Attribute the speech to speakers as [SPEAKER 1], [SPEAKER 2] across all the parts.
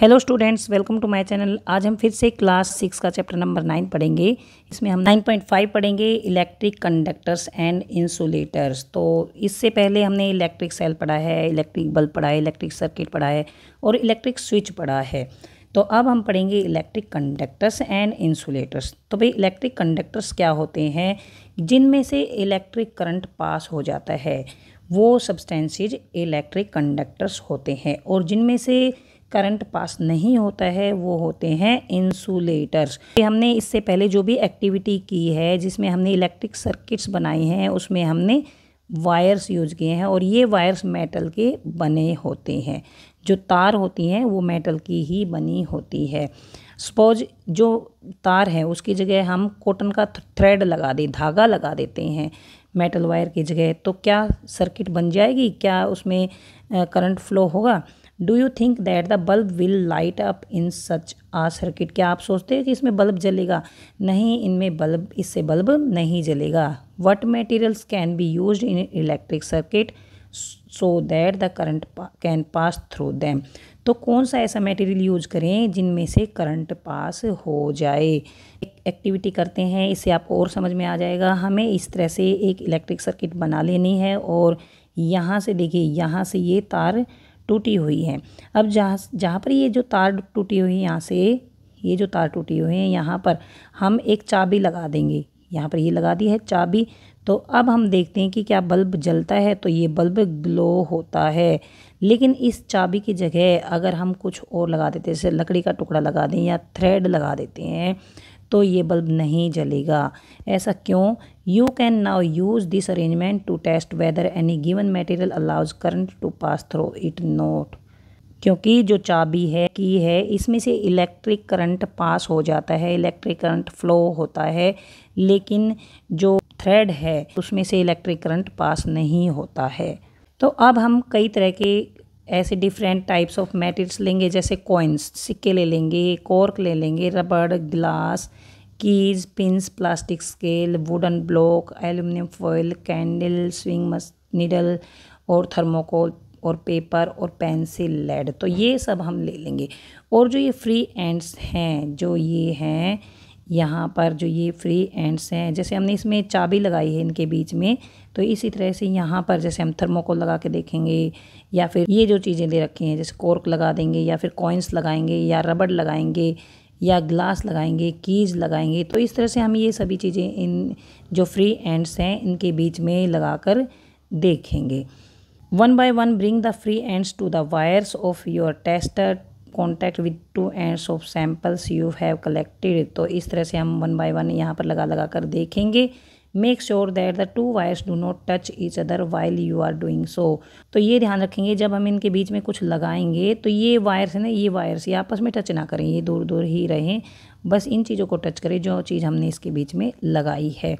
[SPEAKER 1] hello students welcome to my channel आज हम फिर से क्लास सिक्स का चैप्टर नंबर नाइन पढ़ेंगे इसमें हम नाइन पॉइंट फाइव पढ़ेंगे इलेक्ट्रिक कंडक्टर्स एंड इंसुलेटर्स तो इससे पहले हमने इलेक्ट्रिक सेल पढ़ा है इलेक्ट्रिक बल्ब पढ़ा है इलेक्ट्रिक सर्किट पढ़ा है और इलेक्ट्रिक स्विच पढ़ा है तो अब हम पढ़ेंगे इलेक्ट्रिक कंडक्टर्स एंड इंसुलेटर्स तो भाई इलेक्ट्रिक कंडक्टर्स क्या होते हैं जिनमें से इलेक्ट्रिक करंट पास हो जाता है वो सब्सटेंसेज इलेक्ट्रिक कंडक्टर्स होते हैं और जिनमें से करंट पास नहीं होता है वो होते हैं इंसुलेटर्स हमने इससे पहले जो भी एक्टिविटी की है जिसमें हमने इलेक्ट्रिक सर्किट्स बनाए हैं उसमें हमने वायर्स यूज किए हैं और ये वायर्स मेटल के बने होते हैं जो तार होती हैं वो मेटल की ही बनी होती है सपोज जो तार है उसकी जगह हम कॉटन का थ्रेड लगा दें धागा लगा देते हैं मेटल वायर की जगह तो क्या सर्किट बन जाएगी क्या उसमें करंट फ्लो होगा do you think that the bulb will light up in such a circuit क्या आप सोचते हैं कि इसमें बल्ब जलेगा नहीं इनमें बल्ब इससे बल्ब नहीं जलेगा what materials can be use in electric circuit so that the current can pass through them तो कौन सा ऐसा मटेरियल यूज करें जिनमें से करंट पास हो जाए एक एक्टिविटी करते हैं इससे आपको और समझ में आ जाएगा हमें इस तरह से एक इलेक्ट्रिक सर्किट बना लेनी है और यहाँ से देखिए यहाँ से ये तार टूटी हुई है अब जहाँ जहाँ पर ये जो तार टूटी हुई है यहाँ से ये जो तार टूटी हुई है यहाँ पर हम एक चाबी लगा देंगे यहाँ पर ये लगा दी है चाबी तो अब हम देखते हैं कि क्या बल्ब जलता है तो ये बल्ब ग्लो होता है लेकिन इस चाबी की जगह अगर हम कुछ और लगा देते हैं जैसे लकड़ी का टुकड़ा लगा दें या थ्रेड लगा देते हैं तो ये बल्ब नहीं जलेगा ऐसा क्यों you can now use this arrangement to test whether any given material allows current to pass through it not क्योंकि जो चाबी है की है इसमें से इलेक्ट्रिक करंट पास हो जाता है इलेक्ट्रिक करंट फ्लो होता है लेकिन जो थ्रेड है उसमें से इलेक्ट्रिक करंट पास नहीं होता है तो अब हम कई तरह के ऐसे डिफरेंट टाइप्स ऑफ मेटल्स लेंगे जैसे कॉइन्स सिक्के ले लेंगे कॉर्क ले लेंगे रबड़ glass keys pins plastic scale wooden block aluminium foil candle sewing मस निडल और थर्मोकोल और पेपर और पेंसिल लेड तो ये सब हम ले लेंगे और जो ये फ्री एंड्स हैं जो ये हैं यहाँ पर जो ये फ्री एंड्स हैं जैसे हमने इसमें चाबी लगाई है इनके बीच में तो इसी तरह से यहाँ पर जैसे हम थर्मोकोल लगा के देखेंगे या फिर ये जो चीज़ें दे रखी हैं जैसे कोर्क लगा देंगे या फिर कॉइन्स लगाएंगे या रबड़ लगाएंगे या ग्लास लगाएंगे कीज लगाएंगे तो इस तरह से हम ये सभी चीज़ें इन जो फ्री एंड्स हैं इनके बीच में कर देखेंगे one by one bring the free ends to the wires of your tester contact with two ends of samples you have collected तो इस तरह से हम वन बाय वन यहाँ पर लगा लगा कर देखेंगे make sure that the two wires do not touch each other while you are doing so तो ये ध्यान रखेंगे जब हम इनके बीच में कुछ लगाएंगे तो ये वायर्स है ना ये वायर्स ये आपस में टच ना करें ये दूर दूर ही रहें बस इन चीज़ों को टच करें जो चीज़ हमने इसके बीच में लगाई है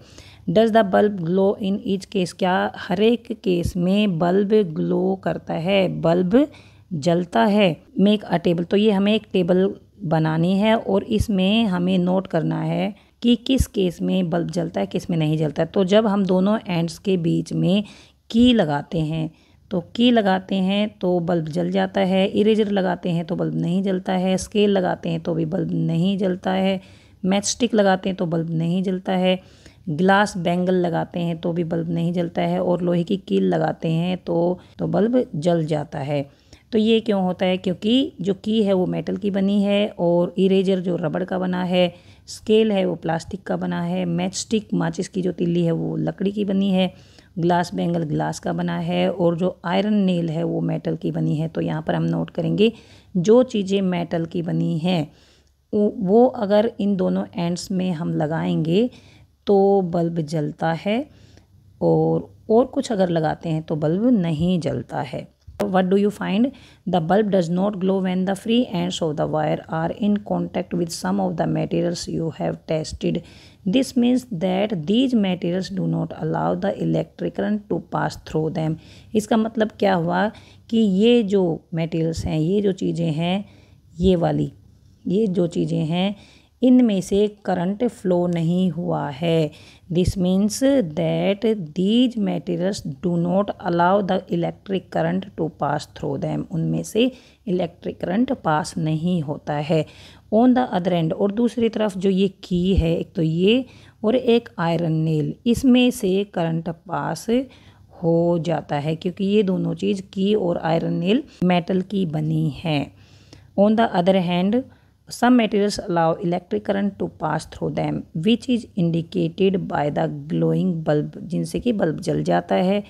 [SPEAKER 1] does the bulb glow in each case क्या हर एक केस में बल्ब ग्लो करता है बल्ब जलता है मेक अ टेबल तो ये हमें एक टेबल बनानी है और इसमें हमें नोट करना है कि किस केस में बल्ब जलता है किस में नहीं जलता है तो जब हम दोनों एंड्स के बीच में की लगाते हैं तो की लगाते हैं तो बल्ब जल जाता है इरेजर लगाते हैं तो बल्ब नहीं जलता है स्केल लगाते हैं तो भी बल्ब नहीं जलता है मैच स्टिक लगाते हैं तो बल्ब नहीं जलता है ग्लास बैंगल लगाते हैं तो भी बल्ब नहीं जलता है और लोहे की कील लगाते हैं तो तो बल्ब जल जाता है तो ये क्यों होता है क्योंकि जो की है वो मेटल की बनी है और इरेजर जो रबड़ का बना है स्केल है वो प्लास्टिक का बना है मैच स्टिक माचिस की जो तिल्ली है वो लकड़ी की बनी है ग्लास बैंगल ग्लास का बना है और जो आयरन नेल है वो मेटल की बनी है तो यहाँ पर हम नोट करेंगे जो चीज़ें मेटल की बनी हैं वो अगर इन दोनों एंड्स में हम लगाएंगे तो बल्ब जलता है और और कुछ अगर लगाते हैं तो बल्ब नहीं जलता है what do you find the bulb does not glow when the free ends of the wire are in contact with some of the materials you have tested this means that these materials do not allow the electric current to pass through them इसका मतलब क्या हुआ कि ये जो materials हैं ये जो चीज़ें हैं ये वाली ये जो चीज़ें हैं इनमें से करंट फ्लो नहीं हुआ है this means that these materials do not allow the electric current to pass through them उनमें से इलेक्ट्रिक करंट पास नहीं होता है ऑन द अदर एंड और दूसरी तरफ जो ये की है एक तो ये और एक आयरन नेल इसमें से करंट पास हो जाता है क्योंकि ये दोनों चीज़ की और आयरन नेल मेटल की बनी है on the other hand some materials allow electric current to pass through them which is indicated by the glowing bulb जिनसे कि बल्ब जल जाता है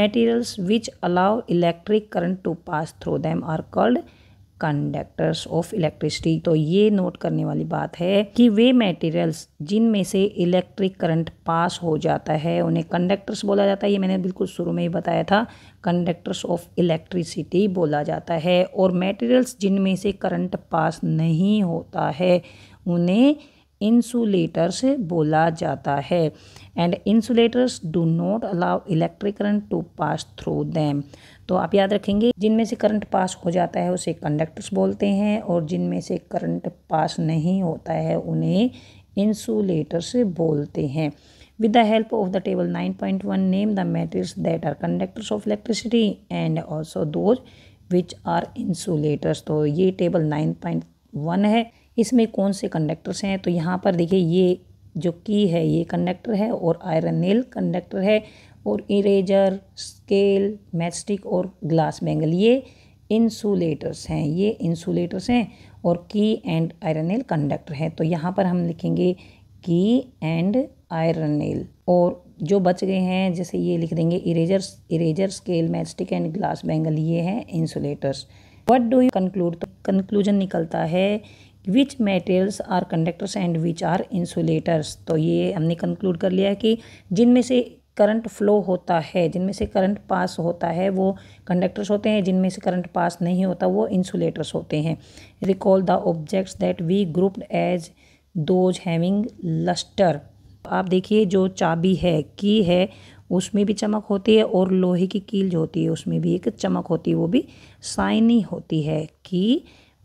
[SPEAKER 1] materials which allow electric current to pass through them are called conductors of electricity तो ये note करने वाली बात है कि वे मटेरियल्स जिनमें से इलेक्ट्रिक करंट पास हो जाता है उन्हें कंडक्टर्स बोला जाता है ये मैंने बिल्कुल शुरू में ही बताया था कंडक्टर्स ऑफ इलेक्ट्रिसिटी बोला जाता है और मटेरियल्स जिनमें से करंट पास नहीं होता है उन्हें इंसुलेटर्स बोला जाता है and insulators do not allow electric current to pass through them तो आप याद रखेंगे जिनमें से करंट पास हो जाता है उसे कंडक्टर्स बोलते हैं और जिनमें से करंट पास नहीं होता है उन्हें इंसुलेटर्स बोलते हैं help of the table nine point 9.1 name the materials that are conductors of electricity and also those which are insulators तो ये पॉइंट 9.1 है इसमें कौन से कंडक्टर्स हैं तो यहाँ पर देखिए ये जो की है ये कंडक्टर है और आयरन नेल कंडक्टर है और इरेजर स्केल मैचस्टिक और ग्लास बैंगल ये इंसुलेटर्स हैं ये इंसुलेटर्स हैं और की एंड आयरन नेल कंडक्टर हैं तो यहाँ पर हम लिखेंगे की एंड आयरन नेल और जो बच गए हैं जैसे ये लिख देंगे eraser eraser scale matchstick and glass bangle ये हैं insulators what do you conclude तो कंक्लूजन निकलता है which materials are conductors and which are insulators तो ये हमने कंक्लूड कर लिया है कि जिनमें से करंट फ्लो होता है जिनमें से करंट पास होता है वो कंडक्टर्स होते हैं जिनमें से करंट पास नहीं होता वो इंसुलेटर्स होते हैं recall the objects that we grouped as those having lustre आप देखिए जो चाबी है की है उसमें भी चमक होती है और लोहे की कील जो होती है उसमें भी एक चमक होती है वो भी साइनी होती है की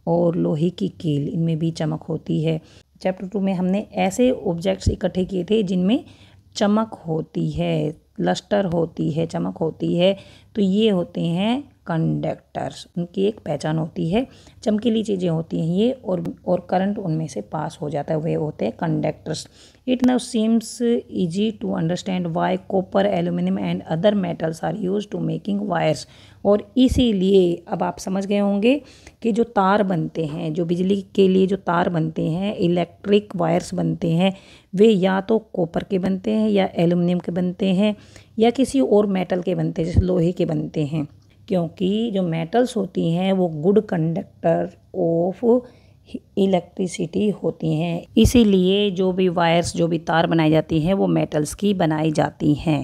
[SPEAKER 1] और लोहे की कील इनमें भी चमक होती है चैप्टर टू में हमने ऐसे ऑब्जेक्ट्स इकट्ठे किए थे जिनमें चमक होती है लस्टर होती है चमक होती है तो ये होते हैं कंडक्टर्स उनकी एक पहचान होती है चमकीली चीज़ें होती हैं ये और और करंट उनमें से पास हो जाता है वे होते हैं conductors it now seems easy to understand why copper aluminium and other metals are use to making wires और इसीलिए अब आप समझ गए होंगे कि जो तार बनते हैं जो बिजली के लिए जो तार बनते हैं इलेक्ट्रिक वायर्स बनते हैं वे या तो कॉपर के बनते हैं या एल्यूमिनियम के बनते हैं या किसी और मेटल के बनते हैं जैसे लोहे के बनते हैं क्योंकि जो मेटल्स होती हैं वो गुड कंडक्टर ऑफ इलेक्ट्रिसिटी होती हैं इसीलिए जो भी वायर्स जो भी तार बनाई जाती हैं वो मेटल्स की बनाई जाती हैं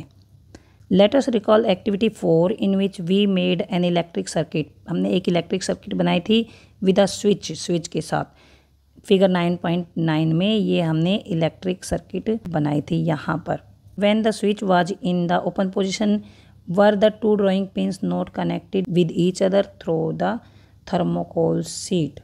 [SPEAKER 1] let's recall activity four in which we made an electric circuit हमने एक इलेक्ट्रिक सर्किट बनाई थी विद अ स्विच स्विच के साथ फिगर 9.9 में ये हमने इलेक्ट्रिक सर्किट बनाई थी यहाँ पर when the switch was in the open position were the two drawing pins not connected with each other through the thermocol sheet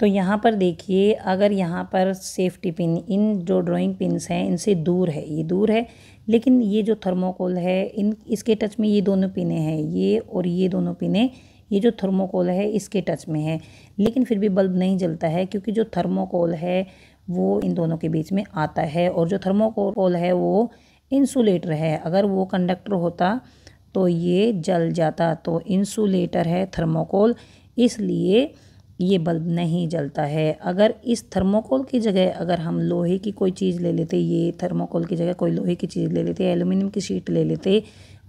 [SPEAKER 1] तो यहाँ पर देखिए अगर यहाँ पर सेफ्टी पिन इन जो ड्राइंग पिन्स हैं इनसे दूर है ये दूर है लेकिन ये जो थर्मोकोल है इन इसके टच में ये दोनों पिने हैं ये और ये दोनों पिने ये जो थर्मोकोल है इसके टच में है लेकिन फिर भी बल्ब नहीं जलता है क्योंकि जो थर्मोकोल है वो इन दोनों के बीच में आता है और जो थर्मोकोल है वो इंसुलेटर है अगर वो कंडक्टर होता तो ये जल जाता तो इंसुलेटर है थर्मोकोल इसलिए ये बल्ब नहीं जलता है अगर इस थर्मोकोल की जगह अगर हम लोहे की कोई चीज़ ले लेते ये थर्मोकोल की जगह कोई लोहे की चीज़ ले लेते एल्यूमिनियम की शीट ले लेते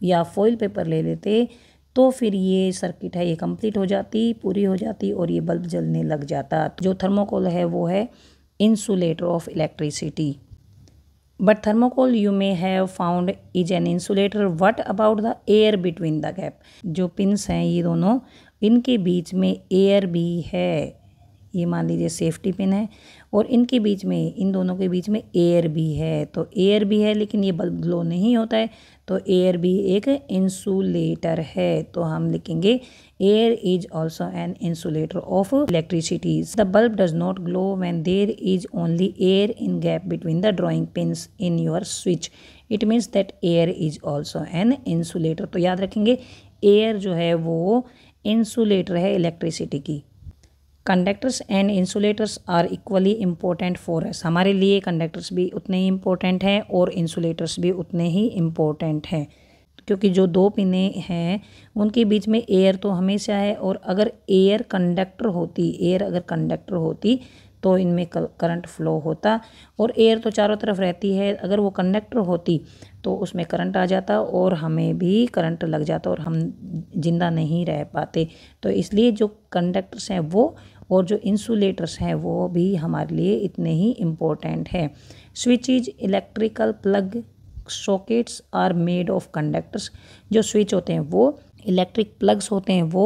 [SPEAKER 1] या फॉइल पेपर ले लेते तो फिर ये सर्किट है ये कंप्लीट हो जाती पूरी हो जाती और ये बल्ब जलने लग जाता जो थर्मोकोल है वो है insulator of electricity but thermocol you may have found is an insulator what about the air between the gap जो पिनस हैं ये दोनों इनके बीच में एयर भी है ये मान लीजिए सेफ्टी पिन है और इनके बीच में इन दोनों के बीच में एयर भी है तो एयर भी है लेकिन ये बल्ब ग्लो नहीं होता है तो एयर भी एक इंसुलेटर है तो हम लिखेंगे air is also an insulator of electricity the bulb does not glow when there is only air in gap between the drawing pins in your switch it means that air is also an insulator तो याद रखेंगे air जो है वो insulator है electricity की conductors and insulators are equally important for us हमारे लिए कंडक्टर्स भी उतने ही इम्पोर्टेंट हैं और इंसुलेटर्स भी उतने ही इम्पोर्टेंट हैं क्योंकि जो दो पिने हैं उनके बीच में एयर तो हमेशा है और अगर एयर कंडक्टर होती एयर अगर कंडक्टर होती तो इनमें करंट फ्लो होता और एयर तो चारों तरफ रहती है अगर वो कंडक्टर होती तो उसमें करंट आ जाता और हमें भी करंट लग जाता और हम जिंदा नहीं रह पाते तो इसलिए जो कंडक्टर्स हैं वो और जो इंसुलेटर्स हैं वो भी हमारे लिए इतने ही इम्पोर्टेंट हैं switches electrical plug sockets are made of conductors जो स्विच होते हैं वो इलेक्ट्रिक प्लग्स होते हैं वो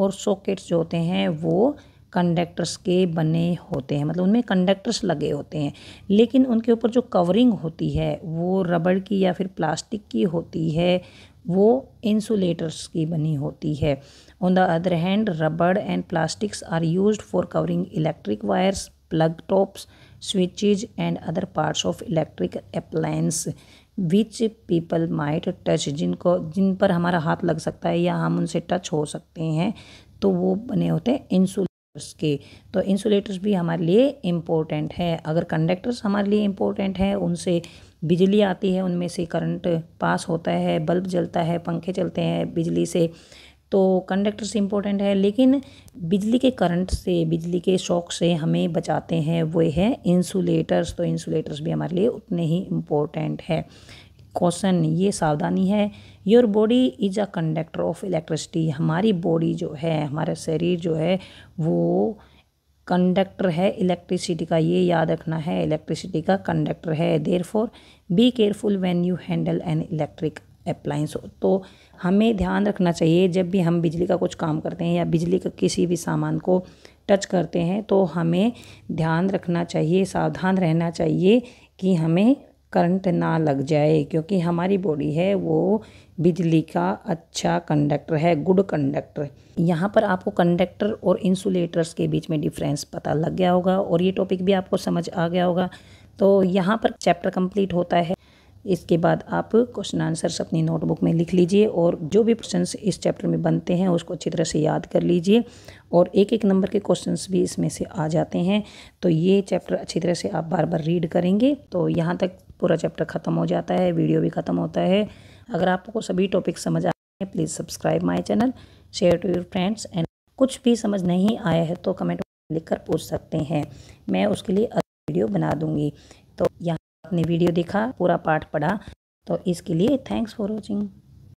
[SPEAKER 1] और सॉकेट्स जो होते हैं वो कंडक्टर्स के बने होते हैं मतलब उनमें कंडक्टर्स लगे होते हैं लेकिन उनके ऊपर जो कवरिंग होती है वो रबड़ की या फिर प्लास्टिक की होती है वो इंसुलेटर्स की बनी होती है on the other hand rubber and plastics are use for covering electric wires plug tops switches and other parts of electric appliances which people might touch जिनको जिन पर हमारा हाथ लग सकता है या हम उनसे टच हो सकते हैं तो वो बने होते हैं इंसुल के तो इंसुलेटर्स भी हमारे लिए इम्पोर्टेंट है अगर कंडक्टर्स हमारे लिए इम्पोर्टेंट हैं उनसे बिजली आती है उनमें से करंट पास होता है बल्ब जलता है पंखे चलते हैं बिजली से तो कंडक्टर्स इम्पोर्टेंट है लेकिन बिजली के करंट से बिजली के शॉक से हमें बचाते हैं वो है इंसुलेटर्स तो इंसुलेटर्स भी हमारे लिए उतने ही इम्पोर्टेंट है क्वेश्चन ये सावधानी है your body is a conductor of electricity हमारी बॉडी जो है हमारा शरीर जो है वो कंडक्टर है इलेक्ट्रिसिटी का ये याद रखना है इलेक्ट्रिसिटी का कंडक्टर है therefore be careful when you handle an electric appliance तो हमें ध्यान रखना चाहिए जब भी हम बिजली का कुछ काम करते हैं या बिजली का किसी भी सामान को टच करते हैं तो हमें ध्यान रखना चाहिए सावधान रहना चाहिए कि हमें करंट ना लग जाए क्योंकि हमारी बॉडी है वो बिजली का अच्छा कंडक्टर है गुड कंडक्टर यहाँ पर आपको कंडक्टर और इंसुलेटर्स के बीच में डिफरेंस पता लग गया होगा और ये टॉपिक भी आपको समझ आ गया होगा तो यहाँ पर चैप्टर कंप्लीट होता है इसके बाद आप क्वेश्चन आंसर्स अपनी नोटबुक में लिख लीजिए और जो भी क्वेश्चन इस चैप्टर में बनते हैं उसको अच्छी तरह से याद कर लीजिए और एक एक नंबर के क्वेश्चन भी इसमें से आ जाते हैं तो ये चैप्टर अच्छी तरह से आप बार बार रीड करेंगे तो यहाँ तक पूरा चैप्टर ख़त्म हो जाता है वीडियो भी ख़त्म होता है अगर आपको सभी टॉपिक समझ आए हैं please subscribe my channel share to your friends and कुछ भी समझ नहीं आया है तो कमेंट लिख कर पूछ सकते हैं मैं उसके लिए वीडियो बना दूँगी तो यहाँ आपने वीडियो देखा पूरा पाठ पढ़ा तो इसके लिए थैंक्स फॉर वॉचिंग